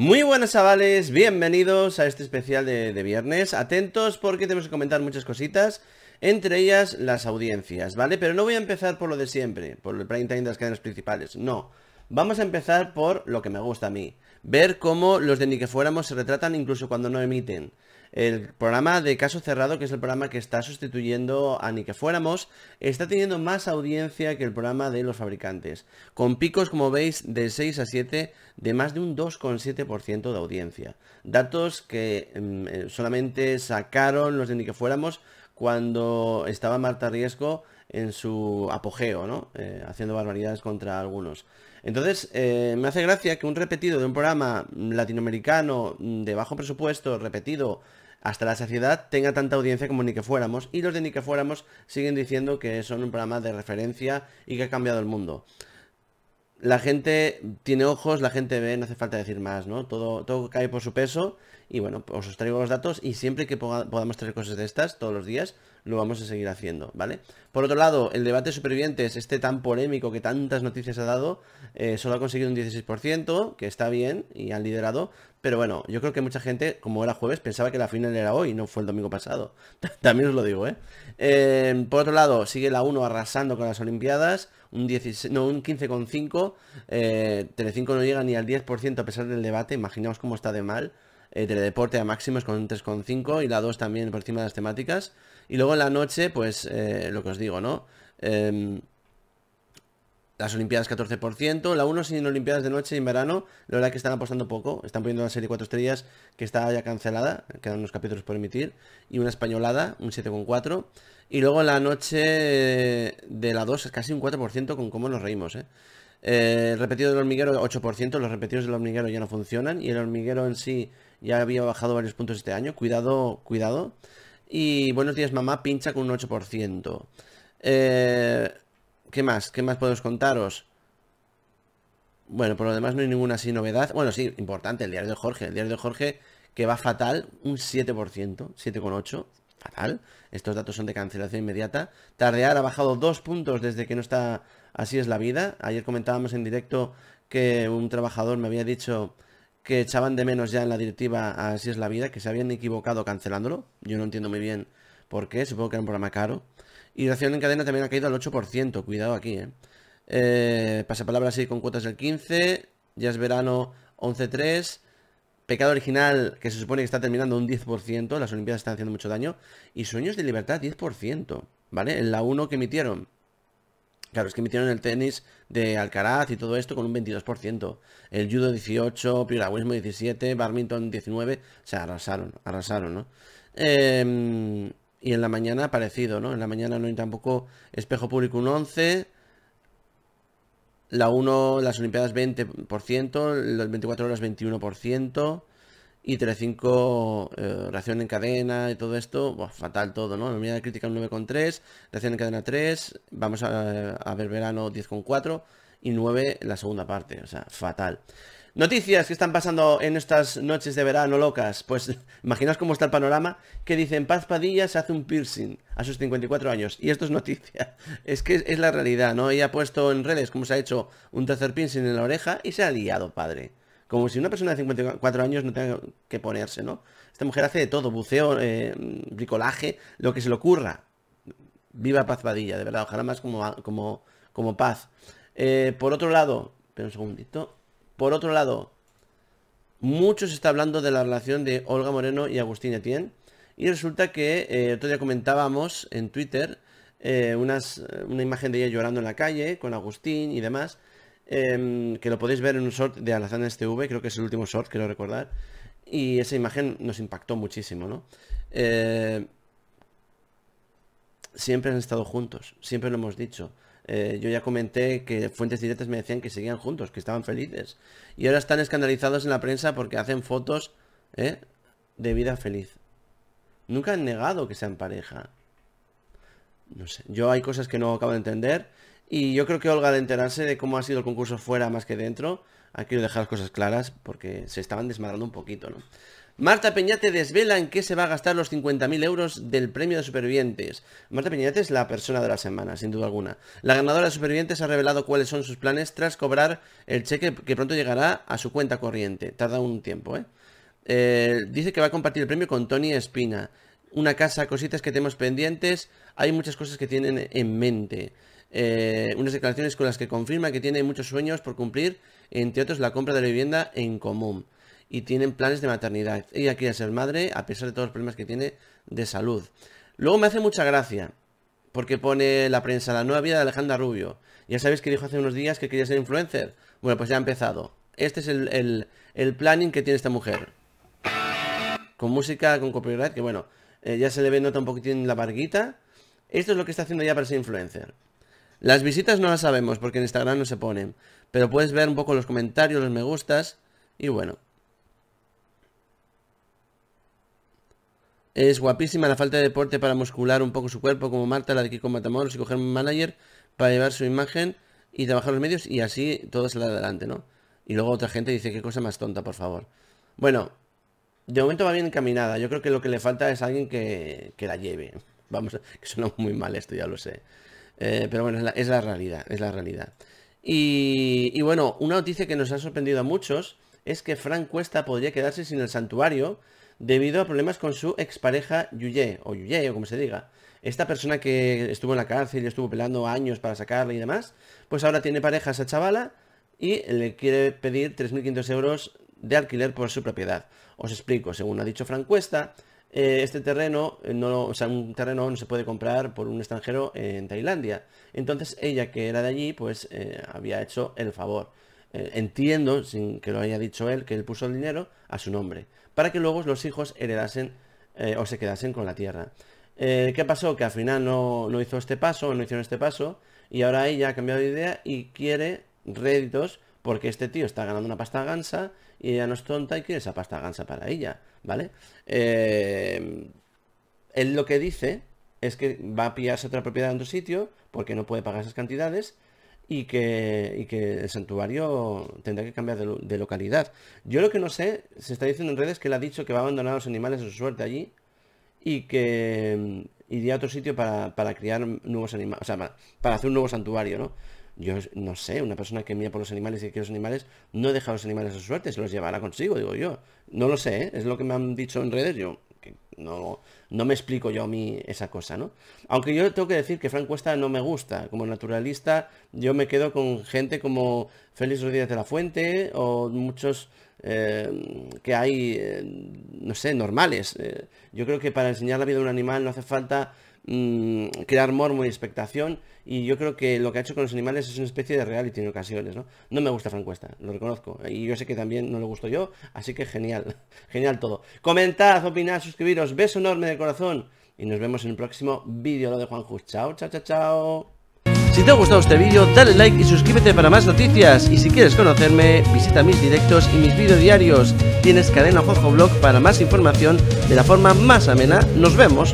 Muy buenas chavales, bienvenidos a este especial de, viernes Atentos porque tenemos que comentar muchas cositas Entre ellas las audiencias, ¿vale? Pero no voy a empezar por lo de siempre Por el prime time de las cadenas principales, no Vamos a empezar por lo que me gusta a mí Ver cómo los de Ni que fuéramos se retratan incluso cuando no emiten el programa de Caso Cerrado, que es el programa que está sustituyendo a Ni que fuéramos, está teniendo más audiencia que el programa de los fabricantes, con picos, como veis, de 6 a 7 de más de un 2,7% de audiencia. Datos que mm, eh, solamente sacaron los de Ni que fuéramos cuando estaba Marta Riesgo en su apogeo, ¿no? Eh, haciendo barbaridades contra algunos. Entonces, eh, me hace gracia que un repetido de un programa latinoamericano mm, de bajo presupuesto, repetido hasta la saciedad, tenga tanta audiencia como Ni que fuéramos. Y los de Ni que fuéramos siguen diciendo que son un programa de referencia y que ha cambiado el mundo. La gente tiene ojos, la gente ve, no hace falta decir más, ¿no? Todo, todo cae por su peso. Y bueno, os traigo los datos y siempre que podamos traer cosas de estas, todos los días, lo vamos a seguir haciendo, ¿vale? Por otro lado, el debate de supervivientes, este tan polémico que tantas noticias ha dado, eh, solo ha conseguido un 16%, que está bien y han liderado, pero bueno, yo creo que mucha gente, como era jueves, pensaba que la final era hoy, no fue el domingo pasado. También os lo digo, ¿eh? ¿eh? Por otro lado, sigue la 1 arrasando con las Olimpiadas, un, 15,5, eh, Telecinco no llega ni al 10% a pesar del debate, imaginaos cómo está de mal. Eh, teledeporte a máximos con un 3,5 y la 2 también por encima de las temáticas. Y luego en la noche, pues eh, lo que os digo, ¿no? Em, las Olimpiadas 14%, la 1 sin Olimpiadas de noche y en verano, la verdad es que están apostando poco, están poniendo una serie de 4 estrellas que está ya cancelada, quedan unos capítulos por emitir, y una españolada, un 7,4, y luego la noche de la 2 es casi un 4% con cómo nos reímos, ¿eh? Eh, el repetido del hormiguero 8%, los repetidos del hormiguero ya no funcionan y el hormiguero en sí ya había bajado varios puntos este año, cuidado, cuidado. Y buenos días mamá, pincha con un 8%. Eh, ¿Qué más? ¿Qué más podemos contaros? Bueno, por lo demás no hay ninguna así novedad. Bueno, sí, importante, el diario de Jorge. El diario de Jorge que va fatal, un 7%, 7,8%, fatal. Estos datos son de cancelación inmediata. Tardear ha bajado dos puntos desde que no está así es la vida. Ayer comentábamos en directo que un trabajador me había dicho que echaban de menos ya en la directiva Así es la vida, que se habían equivocado cancelándolo. Yo no entiendo muy bien por qué, supongo que era un programa caro. Y reacción en cadena también ha caído al 8%, cuidado aquí, ¿eh? eh pasapalabra con cuotas del 15, ya es verano 11.3, Pecado Original, que se supone que está terminando un 10%, las Olimpiadas están haciendo mucho daño, y Sueños de Libertad 10%, ¿vale? En la 1 que emitieron. Claro, es que metieron el tenis de Alcaraz y todo esto con un 22%. El judo 18, piragüismo 17, barminton 19. O sea, arrasaron, arrasaron, ¿no? Em, y en la mañana parecido, ¿no? En la mañana no hay tampoco espejo público un 11. La 1, las Olimpiadas 20%, las 24 horas 21%. Y 35 eh, reacción en cadena y todo esto, buah, fatal todo, ¿no? La de crítica un 9,3, reacción en cadena 3, vamos a, ver verano 10,4 y 9 la segunda parte, o sea, fatal. Noticias que están pasando en estas noches de verano locas. Pues imaginaos cómo está el panorama, que dicen Paz Padilla se hace un piercing a sus 54 años. Y esto es noticia. Es que es la realidad, ¿no? Ella ha puesto en redes cómo se ha hecho un tercer piercing en la oreja y se ha liado, padre. Como si una persona de 54 años no tenga que ponerse, ¿no? Esta mujer hace de todo, buceo, eh, bricolaje, lo que se le ocurra. Viva Paz Padilla, de verdad, ojalá más como, como, como Paz. Eh, por otro lado, espera un segundito. Por otro lado, mucho se está hablando de la relación de Olga Moreno y Agustín Etienne. Y resulta que eh, otro día comentábamos en Twitter eh, una imagen de ella llorando en la calle con Agustín y demás. Em, que lo podéis ver en un short de Alazán STV, creo que es el último short, quiero recordar, y esa imagen nos impactó muchísimo, ¿no? Eh, siempre han estado juntos, siempre lo hemos dicho. Eh, yo ya comenté que fuentes directas me decían que seguían juntos, que estaban felices. Y ahora están escandalizados en la prensa porque hacen fotos ¿eh? de vida feliz. Nunca han negado que sean pareja. No sé, yo hay cosas que no acabo de entender y yo creo que Olga, de enterarse de cómo ha sido el concurso fuera más que dentro, ha querido dejar las cosas claras porque se estaban desmadrando un poquito, ¿no? Marta Peñate desvela en qué se va a gastar los 50.000 euros del premio de supervivientes. Marta Peñate es la persona de la semana, sin duda alguna. La ganadora de supervivientes ha revelado cuáles son sus planes tras cobrar el cheque que pronto llegará a su cuenta corriente. Tarda un tiempo, eh, eh dice que va a compartir el premio con Tony Espina. Una casa, cositas que tenemos pendientes. Hay muchas cosas que tienen en mente. Eh, unas declaraciones con las que confirma que tiene muchos sueños por cumplir, entre otros la compra de la vivienda en común. Y tienen planes de maternidad. Ella quiere ser madre a pesar de todos los problemas que tiene de salud. Luego me hace mucha gracia, porque pone la prensa la nueva vida de Alejandra Rubio. Ya sabéis que dijo hace unos días que quería ser influencer. Bueno, pues ya ha empezado. Este es el, planning que tiene esta mujer. Con música, con copyright, que bueno, eh, ya se le ve nota un poquitín la barguita. Esto es lo que está haciendo ya para ser influencer. Las visitas no las sabemos porque en Instagram no se ponen. Pero puedes ver un poco los comentarios, los me gustas. Y bueno. Es guapísima la falta de deporte para muscular un poco su cuerpo, como Marta, la de Kiko Matamoros, y coger un manager para llevar su imagen y trabajar los medios y así todo sale adelante, ¿no? Y luego otra gente dice, qué cosa más tonta, por favor. Bueno, de momento va bien encaminada. Yo creo que lo que le falta es alguien que, que la lleve. Vamos, que suena muy mal esto, ya lo sé. Eh, pero bueno, es la, realidad, es la realidad. Y, bueno, una noticia que nos ha sorprendido a muchos es que Frank Cuesta podría quedarse sin el santuario debido a problemas con su expareja Yuye, o Yuye, o como se diga. Esta persona que estuvo en la cárcel y estuvo pelando años para sacarla y demás, pues ahora tiene pareja a esa chavala y le quiere pedir 3.500 euros de alquiler por su propiedad. Os explico, según ha dicho Frank Cuesta, eh, este terreno, eh, no, o sea, un terreno no se puede comprar por un extranjero en Tailandia. Entonces ella que era de allí, pues eh, había hecho el favor. entiendo, sin que lo haya dicho él, que él puso el dinero a su nombre, para que luego los hijos heredasen o se quedasen con la tierra. ¿Qué pasó? Que al final no, no hizo este paso, no hicieron este paso, y ahora ella ha cambiado de idea y quiere réditos porque este tío está ganando una pasta gansa y ella no es tonta y quiere esa pasta gansa para ella, ¿vale? Eh, él lo que dice es que va a pillarse otra propiedad en otro sitio porque no puede pagar esas cantidades y que, que el santuario tendrá que cambiar de, localidad. Yo lo que no sé, se está diciendo en redes que él ha dicho que va a abandonar a los animales de su suerte allí y que mm, iría a otro sitio para, para criar nuevos animales, o sea, para hacer un nuevo santuario, ¿no? Yo no sé, una persona que mira por los animales y que quiere los animales, no deja a los animales a su suerte, se los llevará consigo, digo yo. No lo sé, ¿eh? es lo que me han dicho en redes, yo que no, no me explico yo a mí esa cosa, ¿no? Aunque yo tengo que decir que Frank Cuesta no me gusta, como naturalista yo me quedo con gente como Félix Rodríguez de la Fuente o muchos eh, que hay, eh, no sé, normales. yo creo que para enseñar la vida de un animal no hace falta Mm, crear mormo y expectación. Y yo creo que lo que ha hecho con los animales es una especie de reality en ocasiones, ¿no? No me gusta Francuesta, lo reconozco. Y yo sé que también no le gusto yo, así que genial, genial todo. Comentad, opinad, suscribiros, beso enorme de corazón. Y nos vemos en el próximo vídeo, lo de Just Chao, chao, chao, chao. Si te ha gustado este vídeo, dale like y suscríbete para más noticias. Y si quieres conocerme, visita mis directos y mis vídeos diarios. Tienes cadena Jojo Blog para más información de la forma más amena. Nos vemos.